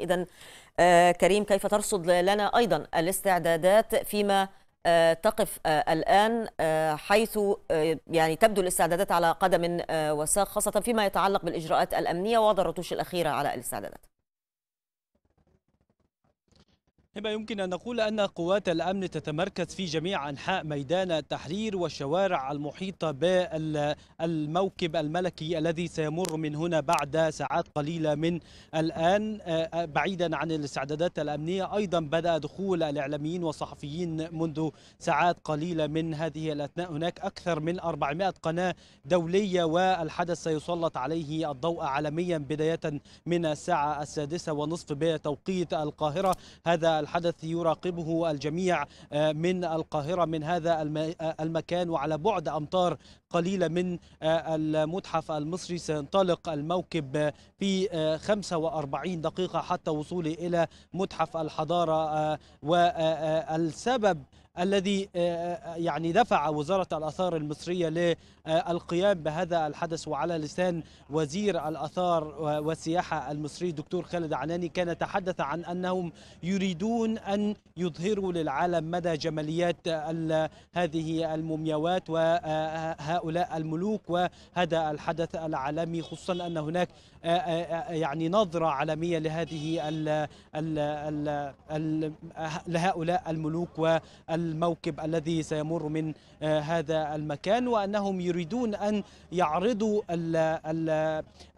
إذا آه، كريم كيف ترصد لنا أيضا الاستعدادات فيما آه، تقف آه، الآن حيث يعني تبدو الاستعدادات على قدم وساق خاصة فيما يتعلق بالإجراءات الأمنية وضع الرتوش الأخيرة على الاستعدادات هبة يمكن أن نقول أن قوات الأمن تتمركز في جميع أنحاء ميدان التحرير والشوارع المحيطة بالموكب الملكي الذي سيمر من هنا بعد ساعات قليلة من الآن آه، آه، بعيدا عن الاستعدادات الأمنية أيضا بدأ دخول الإعلاميين والصحفيين منذ ساعات قليلة من هذه الأثناء هناك أكثر من 400 قناة دولية والحدث سيسلط عليه الضوء عالميا بداية من الساعة السادسة ونصف بتوقيت القاهرة هذا الحدث يراقبه الجميع آه، من القاهرة من هذا آه، المكان وعلى بعد أمتار قليلة من آه، المتحف المصري سينطلق الموكب في 45 دقيقة حتى وصوله إلى متحف الحضارة والسبب الذي آه، آه، آه، يعني دفع وزارة الآثار المصرية للقيام بهذا الحدث وعلى لسان وزير الآثار والسياحة المصري دكتور خالد عناني كان تحدث عن أنهم يريدون أن يظهروا للعالم مدى جماليات هذه المومياوات وهؤلاء الملوك وهذا الحدث العالمي خصوصا أن هناك يعني نظرة عالمية لهذه الـ الـ الـ لهؤلاء الملوك وال الموكب الذي سيمر من آه، هذا المكان وأنهم يريدون أن يعرضوا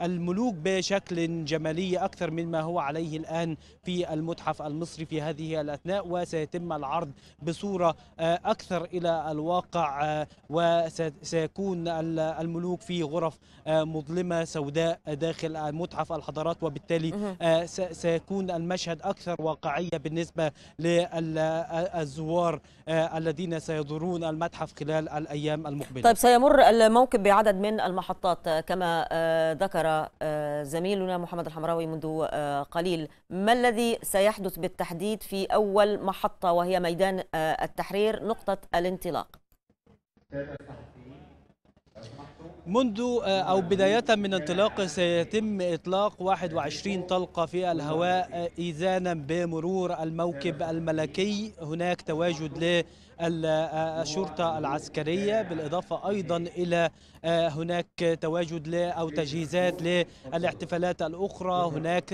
الملوك بشكل جمالي أكثر مما هو عليه الآن في المتحف المصري في هذه الأثناء وسيتم العرض بصورة آه، أكثر إلى الواقع آه، وسيكون الملوك في غرف مظلمة سوداء داخل متحف الحضارات وبالتالي سيكون المشهد أكثر واقعية بالنسبة للزوار آه، الذين سيزورون المتحف خلال الأيام المقبلة طيب سيمر الموكب بعدد من المحطات آه، كما آه، ذكر زميلنا محمد الحمراوي منذ قليل ما الذي سيحدث بالتحديد في أول محطة وهي ميدان التحرير نقطة الانطلاق منذ آه، أو بداية من انطلاقه سيتم إطلاق 21 طلقة في الهواء إذانا بمرور الموكب الملكي هناك تواجد آه، آه، الشرطة العسكرية بالإضافة أيضا إلى آه، هناك تواجد أو تجهيزات للاحتفالات الأخرى هناك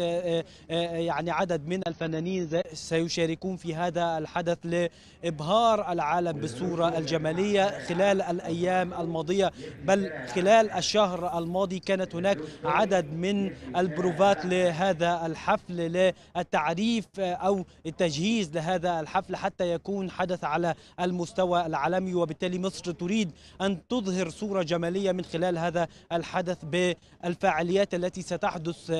يعني عدد من الفنانين سيشاركون في هذا الحدث لإبهار العالم بالصورة الجمالية خلال الأيام الماضية بل خلال الشهر الماضي كانت هناك عدد من البروفات لهذا الحفل للتعريف أو التجهيز لهذا الحفل حتى يكون حدث على المستوى العالمي وبالتالي مصر تريد أن تظهر صورة جمالية من خلال هذا الحدث بالفعاليات التي ستحدث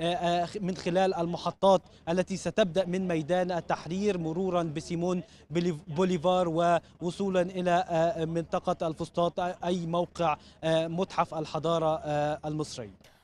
آه، من خلال المحطات التي ستبدأ من ميدان التحرير مرورا بسيمون بوليفار ووصولا إلى آه، منطقة الفسطاط أي موقع آه، متحف الحضارة المصري